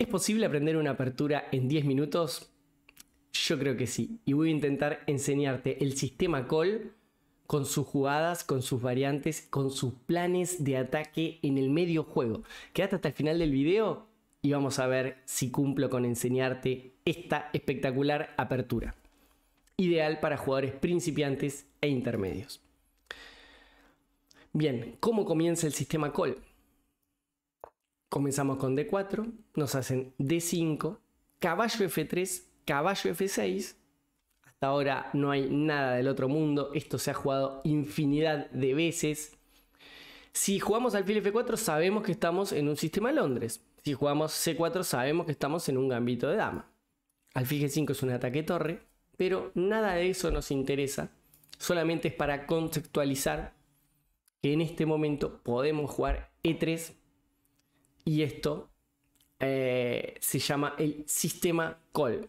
¿Es posible aprender una apertura en 10 minutos? Yo creo que sí. Y voy a intentar enseñarte el sistema call con sus jugadas, con sus variantes, con sus planes de ataque en el medio juego. Quédate hasta el final del video y vamos a ver si cumplo con enseñarte esta espectacular apertura. Ideal para jugadores principiantes e intermedios. Bien, ¿cómo comienza el sistema call? Comenzamos con D4, nos hacen D5, caballo F3, caballo F6. Hasta ahora no hay nada del otro mundo, esto se ha jugado infinidad de veces. Si jugamos alfil F4 sabemos que estamos en un sistema Londres. Si jugamos C4 sabemos que estamos en un gambito de dama. Alfil G5 es un ataque torre, pero nada de eso nos interesa. Solamente es para conceptualizar que en este momento podemos jugar E3 y esto eh, se llama el sistema call.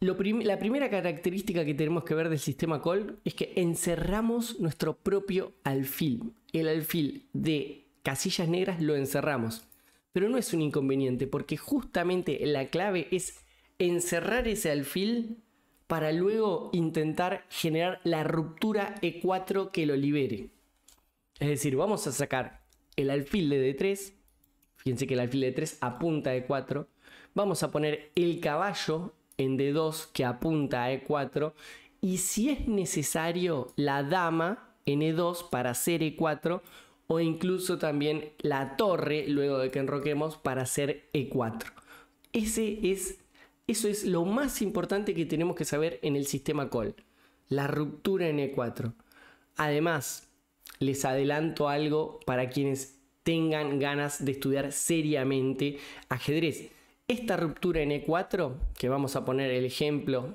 la primera característica que tenemos que ver del sistema call es que encerramos nuestro propio alfil. El alfil de casillas negras lo encerramos. Pero no es un inconveniente porque justamente la clave es encerrar ese alfil para luego intentar generar la ruptura E4 que lo libere. Es decir, vamos a sacar el alfil de D3, fíjense que el alfil de D3 apunta a E4, vamos a poner el caballo en D2 que apunta a E4 y si es necesario la dama en E2 para hacer E4 o incluso también la torre luego de que enroquemos para hacer E4. Ese es, eso es lo más importante que tenemos que saber en el sistema call, la ruptura en E4. Además, les adelanto algo para quienes tengan ganas de estudiar seriamente ajedrez. Esta ruptura en E4, que vamos a poner el ejemplo,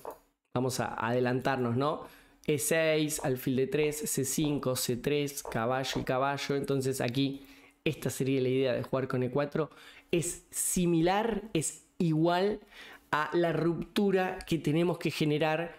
vamos a adelantarnos, ¿no? E6, alfil de 3, C5, C3, caballo y caballo. Entonces aquí esta sería la idea de jugar con E4. Es similar, es igual a la ruptura que tenemos que generar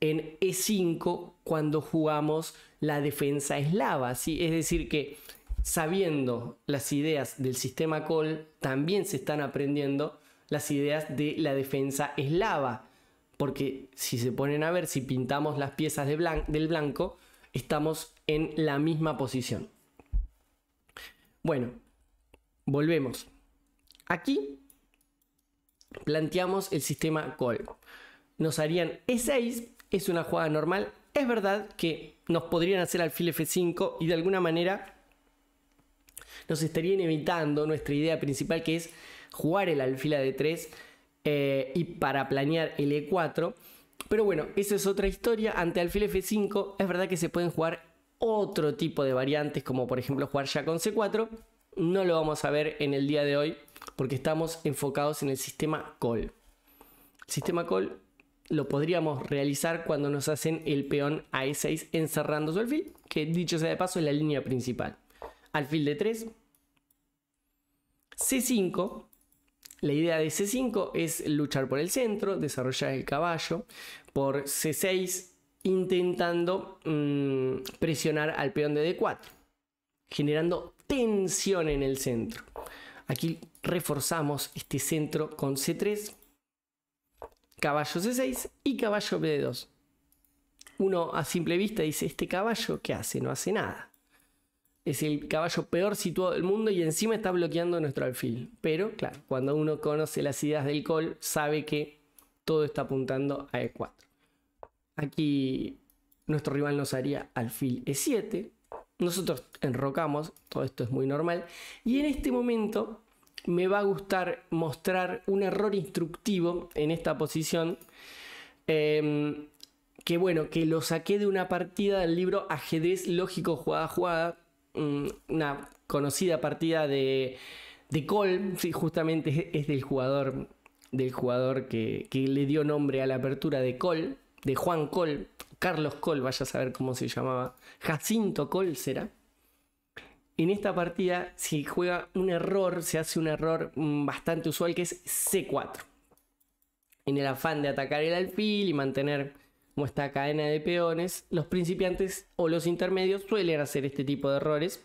en E5 cuando jugamos la defensa eslava. Es decir, que sabiendo las ideas del sistema Col, también se están aprendiendo las ideas de la defensa eslava. Porque si se ponen a ver, si pintamos las piezas de del blanco, estamos en la misma posición. Bueno, volvemos. Aquí planteamos el sistema Col. Nos harían E6 es una jugada normal. Es verdad que nos podrían hacer alfil F5 y de alguna manera nos estarían evitando nuestra idea principal que es jugar el alfil a D3 eh, y para planear el E4. Pero bueno, esa es otra historia. Ante alfil F5 es verdad que se pueden jugar otro tipo de variantes como por ejemplo jugar ya con C4. No lo vamos a ver en el día de hoy porque estamos enfocados en el sistema call. sistema call lo podríamos realizar cuando nos hacen el peón a E6 encerrando su alfil, que dicho sea de paso es la línea principal. Alfil de 3, C5. La idea de C5 es luchar por el centro, desarrollar el caballo, por C6 intentando mm, presionar al peón de D4, generando tensión en el centro. Aquí reforzamos este centro con C3 caballo C6 y caballo B2. Uno a simple vista dice, este caballo, ¿qué hace? No hace nada. Es el caballo peor situado del mundo y encima está bloqueando nuestro alfil. Pero, claro, cuando uno conoce las ideas del col, sabe que todo está apuntando a E4. Aquí nuestro rival nos haría alfil E7. Nosotros enrocamos, todo esto es muy normal. Y en este momento me va a gustar mostrar un error instructivo en esta posición. Em, que bueno, que lo saqué de una partida del libro Ajedrez Lógico Jugada Jugada, mm, una conocida partida de, de Cole, sí, justamente es del jugador, del jugador que, que, le dio nombre a la apertura de Cole, de Juan Cole, Carlos Cole, vaya a saber cómo se llamaba, Jacinto Cole será. En esta partida, si juega un error, se hace un error mm, bastante usual que es C4. En el afán de atacar el alfil y mantener nuestra cadena de peones, los principiantes o los intermedios suelen hacer este tipo de errores.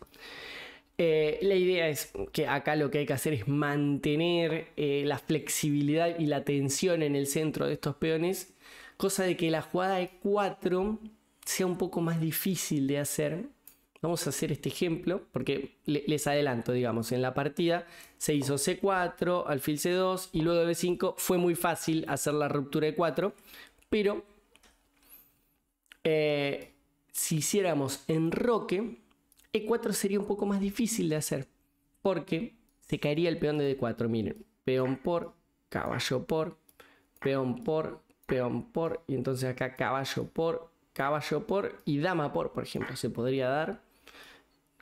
Eh, la idea es que acá lo que hay que hacer es mantener eh, la flexibilidad y la tensión en el centro de estos peones, cosa de que la jugada de 4 sea un poco más difícil de hacer Vamos a hacer este ejemplo porque les adelanto, digamos, en la partida se hizo C4, alfil C2 y luego B5. Fue muy fácil hacer la ruptura de 4, pero eh, si hiciéramos en roque, E4 sería un poco más difícil de hacer porque se caería el peón de D4. Miren, peón por, caballo por, peón por, peón por, y entonces acá caballo por, caballo por y dama por, por ejemplo, se podría dar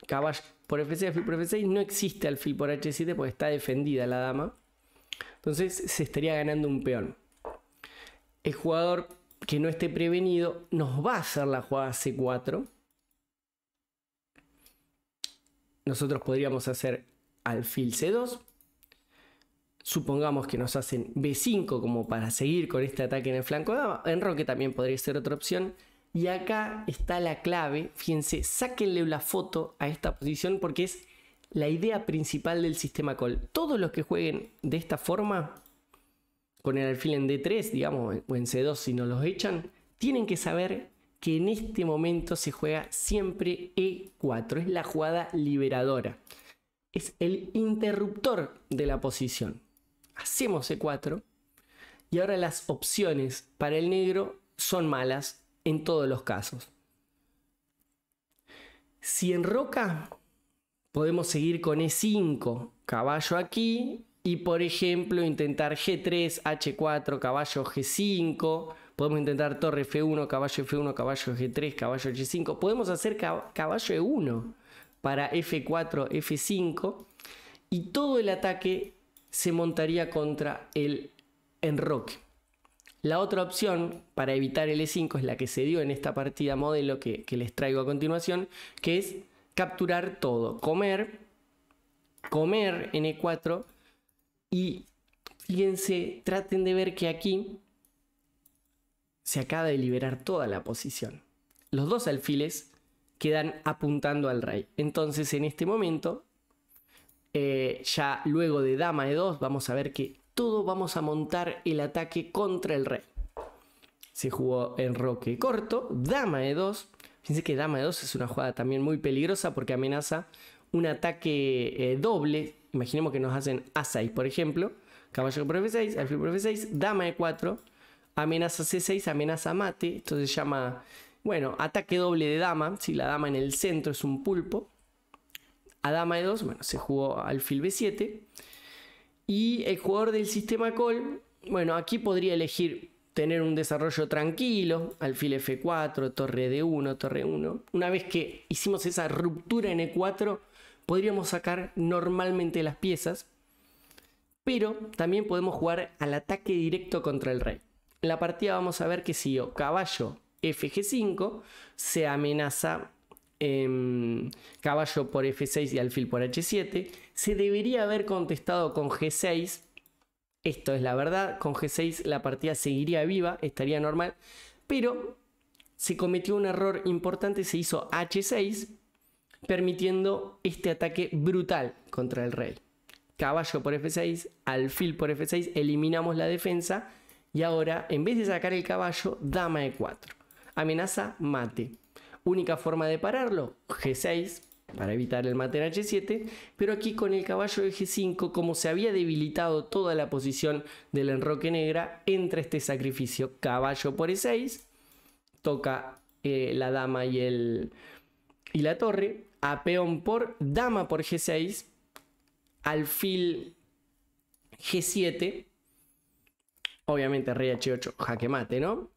caballo por F6 alfil por F6 no existe alfil por H7 porque está defendida la dama. Entonces se estaría ganando un peón. El jugador que no esté prevenido nos va a hacer la jugada C4. Nosotros podríamos hacer alfil C2. Supongamos que nos hacen B5 como para seguir con este ataque en el flanco dama. roque también podría ser otra opción. Y acá está la clave, fíjense, sáquenle la foto a esta posición porque es la idea principal del sistema call. Todos los que jueguen de esta forma, con el alfil en D3, digamos, o en C2 si no los echan, tienen que saber que en este momento se juega siempre E4, es la jugada liberadora. Es el interruptor de la posición. Hacemos E4 y ahora las opciones para el negro son malas en todos los casos. Si en roca, podemos seguir con E5, caballo aquí, y por ejemplo intentar G3, H4, caballo G5, podemos intentar torre F1, caballo F1, caballo G3, caballo G5, podemos hacer caballo E1 para F4, F5, y todo el ataque se montaría contra el enroque. La otra opción para evitar el e 5 es la que se dio en esta partida modelo que, les traigo a continuación, que es capturar todo, comer, comer en e 4 y fíjense, traten de ver que aquí se acaba de liberar toda la posición. Los dos alfiles quedan apuntando al rey. Entonces en este momento, eh, ya luego de dama E2, vamos a ver que todo vamos a montar el ataque contra el rey. Se jugó en roque corto, dama de 2. Fíjense que dama de 2 es una jugada también muy peligrosa porque amenaza un ataque eh, doble. Imaginemos que nos hacen A6, por ejemplo. Caballo por F6, alfil por F6, dama de 4 Amenaza C6, amenaza mate. Esto se llama, bueno, ataque doble de dama. Si la dama en el centro es un pulpo. A dama de 2 bueno, se jugó alfil B7. Y el jugador del sistema call, bueno, aquí podría elegir tener un desarrollo tranquilo, alfil F4, torre D1, torre 1. Una vez que hicimos esa ruptura en E4, podríamos sacar normalmente las piezas, pero también podemos jugar al ataque directo contra el rey. En la partida vamos a ver que si o caballo FG5 se amenaza Em, caballo por F6 y alfil por H7. Se debería haber contestado con G6. Esto es la verdad. Con G6 la partida seguiría viva, estaría normal. Pero se cometió un error importante, se hizo H6, permitiendo este ataque brutal contra el rey. Caballo por F6, alfil por F6, eliminamos la defensa. Y ahora, en vez de sacar el caballo, dama E4. Amenaza mate. Única forma de pararlo, G6 para evitar el mate en H7, pero aquí con el caballo de G5, como se había debilitado toda la posición del enroque negra, entra este sacrificio caballo por E6, toca eh, la dama y, el, y la torre, a peón por dama por G6, alfil G7, obviamente rey H8, jaque mate, ¿no?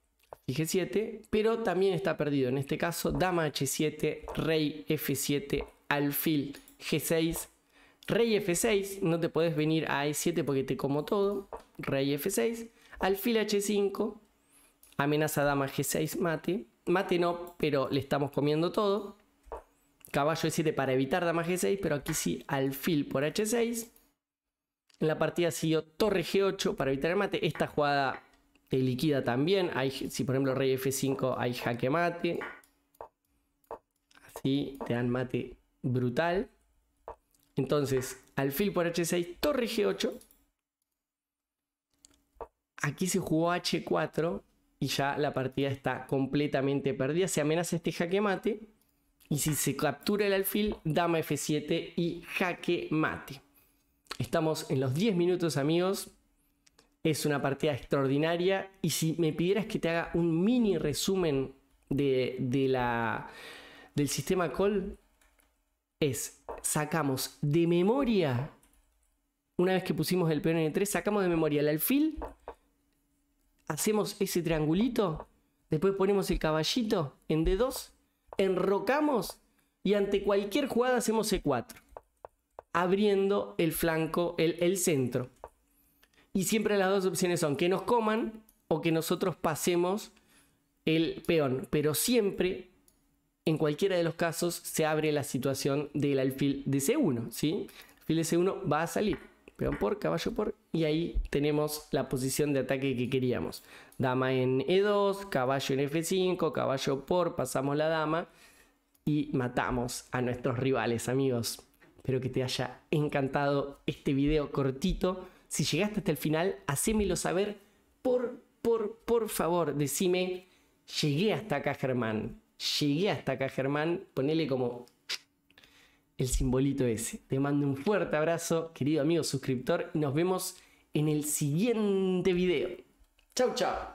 g 7, pero también está perdido. En este caso, dama h7, rey f7, alfil g6, rey f6. No te puedes venir a e7 porque te como todo. Rey f6, alfil h5, amenaza dama g6, mate. Mate no, pero le estamos comiendo todo. Caballo e7 para evitar dama g6, pero aquí sí alfil por h6. En la partida siguió torre g8 para evitar el mate. Esta jugada liquida también. Hay, si por ejemplo rey F5 hay jaque mate. Así te dan mate brutal. Entonces, alfil por H6, torre G8. Aquí se jugó H4 y ya la partida está completamente perdida. Se amenaza este jaque mate. Y si se captura el alfil, dama F7 y jaque mate. Estamos en los 10 minutos, amigos. Es una partida extraordinaria. Y si me pidieras que te haga un mini resumen de, la, del sistema call, es sacamos de memoria, una vez que pusimos el peón en 3, sacamos de memoria el alfil, hacemos ese triangulito, después ponemos el caballito en D2, enrocamos y ante cualquier jugada hacemos e 4 abriendo el flanco, el centro. Y siempre las dos opciones son que nos coman o que nosotros pasemos el peón. Pero siempre, en cualquiera de los casos, se abre la situación del alfil de C1. alfil de C1 va a salir. Peón por, caballo por. Y ahí tenemos la posición de ataque que queríamos. Dama en E2, caballo en F5, caballo por, pasamos la dama. Y matamos a nuestros rivales, amigos. Espero que te haya encantado este video cortito si llegaste hasta el final, hacémelo saber. Por, por, por favor, decime, llegué hasta acá, Germán. Llegué hasta acá, Germán. Ponele como el simbolito ese. Te mando un fuerte abrazo, querido amigo suscriptor, y nos vemos en el siguiente video. Chau, chau.